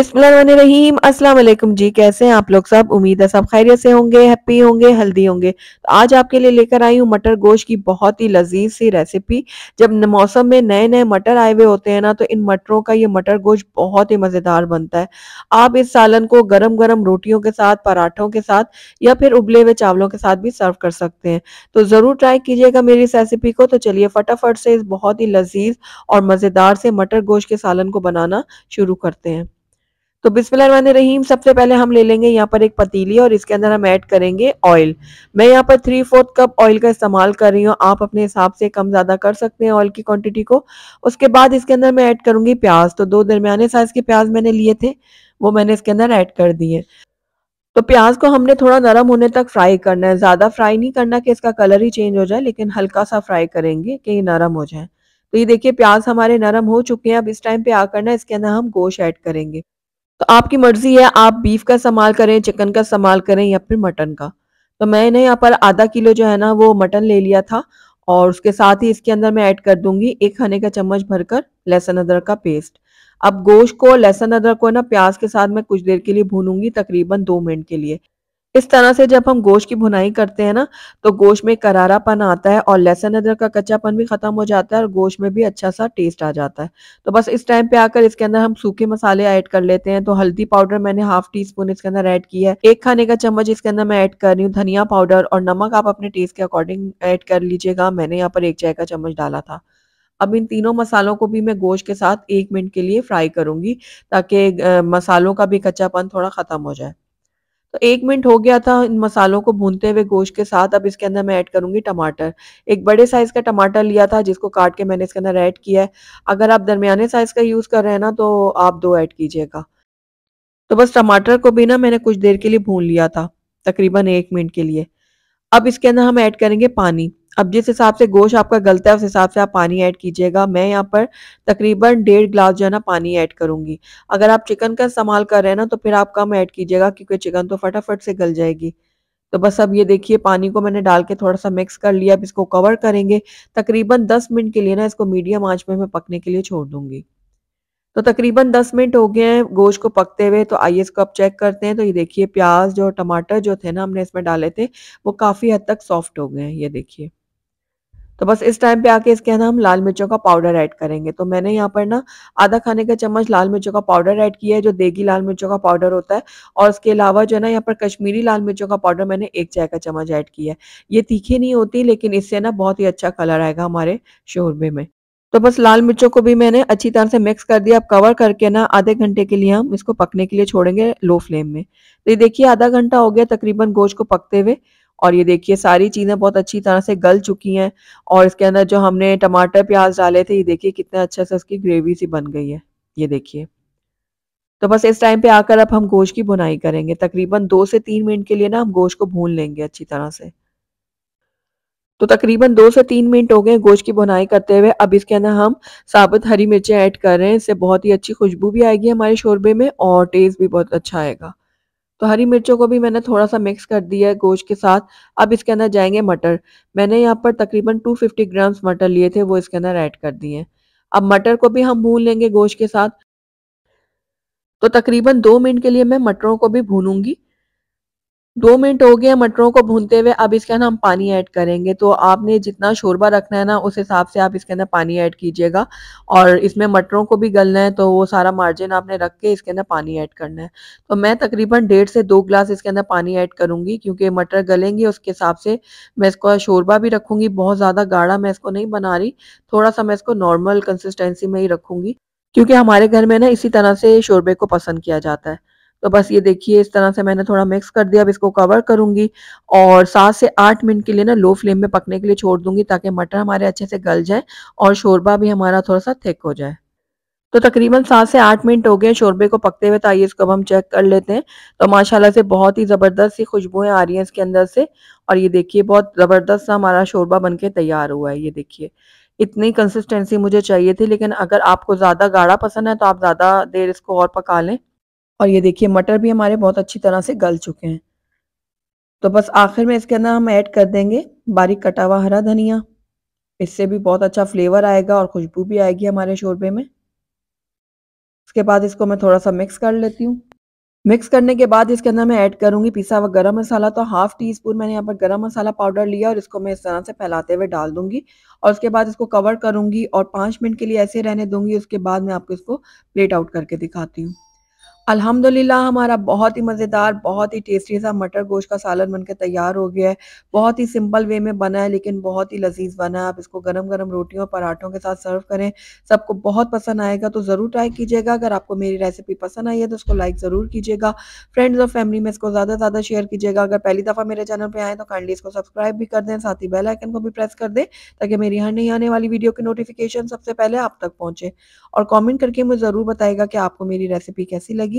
अस्सलाम वालेकुम जी कैसे हैं आप लोग सब उम्मीद है सब खैरियत से होंगे हैप्पी होंगे हेल्दी होंगे तो आज आपके लिए लेकर आई हूँ मटर गोश्त की बहुत ही लजीज सी रेसिपी जब मौसम में नए नए मटर आए हुए होते हैं ना तो इन मटरों का ये मटर गोश्त बहुत ही मज़ेदार बनता है आप इस सालन को गर्म गर्म रोटियों के साथ पराठों के साथ या फिर उबले हुए चावलों के साथ भी सर्व कर सकते हैं तो ज़रूर ट्राई कीजिएगा मेरी इस रेसिपी को तो चलिए फटाफट से इस बहुत ही लजीज और मज़ेदार से मटर गोश्त के सालन को बनाना शुरू करते हैं तो बिस्मिल्लाहमान रहीम सबसे पहले हम ले लेंगे यहाँ पर एक पतीली और इसके अंदर हम ऐड करेंगे ऑयल मैं यहाँ पर थ्री फोर्थ कप ऑयल का इस्तेमाल कर रही हूँ आप अपने हिसाब से कम ज़्यादा कर सकते हैं ऑयल की क्वांटिटी को उसके बाद इसके अंदर मैं ऐड करूंगी प्याज तो दो दरमियाने साइज़ के प्याज मैंने लिए थे वो मैंने इसके अंदर ऐड कर दिए तो प्याज को हमने थोड़ा नरम होने तक फ्राई करना है ज़्यादा फ्राई नहीं करना कि इसका कलर ही चेंज हो जाए लेकिन हल्का सा फ्राई करेंगे कि ये नरम हो जाए तो ये देखिए प्याज हमारे नरम हो चुके हैं अब इस टाइम पे आ करना इसके अंदर हम गोश्त ऐड करेंगे तो आपकी मर्जी है आप बीफ का इस्तेमाल करें चिकन का इस्तेमाल करें या फिर मटन का तो मैंने यहाँ पर आधा किलो जो है ना वो मटन ले लिया था और उसके साथ ही इसके अंदर मैं ऐड कर दूंगी एक खाने का चम्मच भरकर लहसुन अदरक का पेस्ट अब गोश्त को लहसुन अदरक को ना प्याज के साथ मैं कुछ देर के लिए भूनूंगी तकरीबन दो मिनट के लिए इस तरह से जब हम गोश्त की भुनाई करते हैं ना तो गोश्त में करारापन आता है और लहसुन अदरक का कच्चापन भी खत्म हो जाता है और गोश्त में भी अच्छा सा टेस्ट आ जाता है तो बस इस टाइम पे आकर इसके अंदर हम सूखे मसाले ऐड कर लेते हैं तो हल्दी पाउडर मैंने हाफ टी स्पून इसके अंदर ऐड किया है एक खाने का चम्मच इसके अंदर मैं ऐड कर रही हूँ धनिया पाउडर और नमक आप अपने टेस्ट के अकॉर्डिंग ऐड कर लीजिएगा मैंने यहाँ पर एक चाय का चम्मच डाला था अब इन तीनों मसालों को भी मैं गोश्त के साथ एक मिनट के लिए फ्राई करूंगी ताकि मसालों का भी कच्चापन थोड़ा खत्म हो जाए तो एक मिनट हो गया था इन मसालों को भूनते हुए गोश्त के साथ अब इसके अंदर मैं ऐड करूंगी टमाटर एक बड़े साइज़ का टमाटर लिया था जिसको काट के मैंने इसके अंदर ऐड किया है अगर आप दरमियाने साइज़ का यूज़ कर रहे हैं ना तो आप दो ऐड कीजिएगा तो बस टमाटर को भी ना मैंने कुछ देर के लिए भून लिया था तकरीबन एक मिनट के लिए अब इसके अंदर हम ऐड करेंगे पानी अब जिस हिसाब से गोश्त आपका गलता है उस हिसाब से आप पानी ऐड कीजिएगा मैं यहाँ पर तकरीबन डेढ़ ग्लास जो है ना पानी ऐड करूंगी अगर आप चिकन का इस्तेमाल कर रहे हैं ना तो फिर आप कम ऐड कीजिएगा क्योंकि चिकन तो फटाफट से गल जाएगी तो बस अब ये देखिए पानी को मैंने डाल के थोड़ा सा मिक्स कर लिया अब इसको कवर करेंगे तकरीबन दस मिनट के लिए ना इसको मीडियम आँच में मैं पकने के लिए छोड़ दूंगी तो तकरीबन 10 मिनट हो गए हैं गोश्त को पकते हुए तो आइए इसको अब चेक करते हैं तो ये देखिए प्याज जो टमाटर जो थे ना हमने इसमें डाले थे वो काफ़ी हद तक सॉफ्ट हो गए हैं ये देखिए तो बस इस टाइम पे आके इसके अंदर हम लाल मिर्चों का पाउडर ऐड करेंगे तो मैंने यहाँ पर ना आधा खाने का चम्मच लाल मिर्चों का पाउडर ऐड किया है जो देगी लाल मिर्चों का पाउडर होता है और उसके अलावा जो है ना यहाँ पर कश्मीरी लाल मिर्चों का पाउडर मैंने एक चाय का चम्मच ऐड किया है ये तीखी नहीं होती लेकिन इससे ना बहुत ही अच्छा कलर आएगा हमारे शोरबे में तो बस लाल मिर्चों को भी मैंने अच्छी तरह से मिक्स कर दिया अब कवर करके ना आधे घंटे के लिए हम इसको पकने के लिए छोड़ेंगे लो फ्लेम में तो ये देखिए आधा घंटा हो गया तकरीबन गोश्त को पकते हुए और ये देखिए सारी चीज़ें बहुत अच्छी तरह से गल चुकी हैं और इसके अंदर जो हमने टमाटर प्याज डाले थे ये देखिए कितने अच्छे से उसकी ग्रेवी सी बन गई है ये देखिए तो बस इस टाइम पे आकर अब हम गोश्त की बुनाई करेंगे तकरीबन दो से तीन मिनट के लिए ना हम गोश्त को भून लेंगे अच्छी तरह से तो तकरीबन दो से तीन मिनट हो गए गोश्त की बुनाई करते हुए अब इसके अंदर हम साबुत हरी मिर्चें ऐड कर रहे हैं इससे बहुत ही अच्छी खुशबू भी आएगी हमारे शोरबे में और टेस्ट भी बहुत अच्छा आएगा तो हरी मिर्चों को भी मैंने थोड़ा सा मिक्स कर दिया है गोश्त के साथ अब इसके अंदर जाएंगे मटर मैंने यहाँ पर तकरीबन 250 ग्राम्स मटर लिए थे वो इसके अंदर ऐड कर दिए अब मटर को भी हम भून लेंगे गोश्त के साथ तो तकरीबन दो मिनट के लिए मैं मटरों को भी भूनूंगी दो मिनट हो गए मटरों को भूनते हुए अब इसके अंदर हम पानी ऐड करेंगे तो आपने जितना शोरबा रखना है ना उस हिसाब से आप इसके अंदर पानी ऐड कीजिएगा और इसमें मटरों को भी गलना है तो वो सारा मार्जिन आपने रख के इसके अंदर पानी ऐड करना है तो मैं तकरीबन डेढ़ से दो ग्लास इसके अंदर पानी ऐड करूँगी क्योंकि मटर गलेंगे उसके हिसाब से मैं इसको शोरबा भी रखूँगी बहुत ज़्यादा गाढ़ा मैं इसको नहीं बना रही थोड़ा सा मैं इसको नॉर्मल कंसिस्टेंसी में ही रखूँगी क्योंकि हमारे घर में ना इसी तरह से शोरबे को पसंद किया जाता है तो बस ये देखिए इस तरह से मैंने थोड़ा मिक्स कर दिया अब इसको कवर करूंगी और सात से आठ मिनट के लिए ना लो फ्लेम में पकने के लिए छोड़ दूंगी ताकि मटर हमारे अच्छे से गल जाए और शोरबा भी हमारा थोड़ा सा थिक हो जाए तो तकरीबन सात से आठ मिनट हो गए शोरबे को पकते हुए तो आइए इसको अब हम चेक कर लेते हैं तो माशाल्लाह से बहुत ही ज़बरदस्त सी खुशबुएं आ रही हैं इसके अंदर से और ये देखिए बहुत ज़बरदस्त सा हमारा शोरबा बनके तैयार हुआ है ये देखिए इतनी कंसिस्टेंसी मुझे चाहिए थी लेकिन अगर आपको ज़्यादा गाढ़ा पसंद है तो आप ज़्यादा देर इसको और पका लें और ये देखिए मटर भी हमारे बहुत अच्छी तरह से गल चुके हैं तो बस आखिर में इसके अंदर हम ऐड कर देंगे बारीक कटा हुआ हरा धनिया इससे भी बहुत अच्छा फ्लेवर आएगा और खुशबू भी आएगी हमारे शोरबे में इसके बाद इसको मैं थोड़ा सा मिक्स कर लेती हूँ मिक्स करने के बाद इसके अंदर मैं ऐड करूंगी पिसा हुआ गरम मसाला तो हाफ टी स्पून मैंने यहाँ पर गरम मसाला पाउडर लिया और इसको मैं इस तरह से फैलाते हुए डाल दूंगी और उसके बाद इसको कवर करूंगी और पांच मिनट के लिए ऐसे रहने दूंगी उसके बाद मैं आपको इसको प्लेट आउट करके दिखाती हूँ अल्हम्दुलिल्लाह हमारा बहुत ही मज़ेदार बहुत ही टेस्टी सा मटर गोश्त का सालन बनकर तैयार हो गया है बहुत ही सिंपल वे में बना है लेकिन बहुत ही लजीज बना है आप इसको गरम गरम रोटियों और पराठों के साथ सर्व करें सबको बहुत पसंद आएगा तो ज़रूर ट्राई कीजिएगा अगर आपको मेरी रेसिपी पसंद आई है तो उसको लाइक ज़रूर कीजिएगा फ्रेंड्स और फैमिली में इसको ज़्यादा से ज़्यादा शेयर कीजिएगा अगर पहली दफ़ा मेरे चैनल पर आए तो काइंडली इसको सब्सक्राइब भी कर दें साथ ही बेलाइकन को भी प्रेस कर दें ताकि मेरी हर नहीं आने वाली वीडियो की नोटिफिकेशन सबसे पहले आप तक पहुँचे और कॉमेंट करके मुझे ज़रूर बताएगा कि आपको मेरी रेसिपी कैसी लगी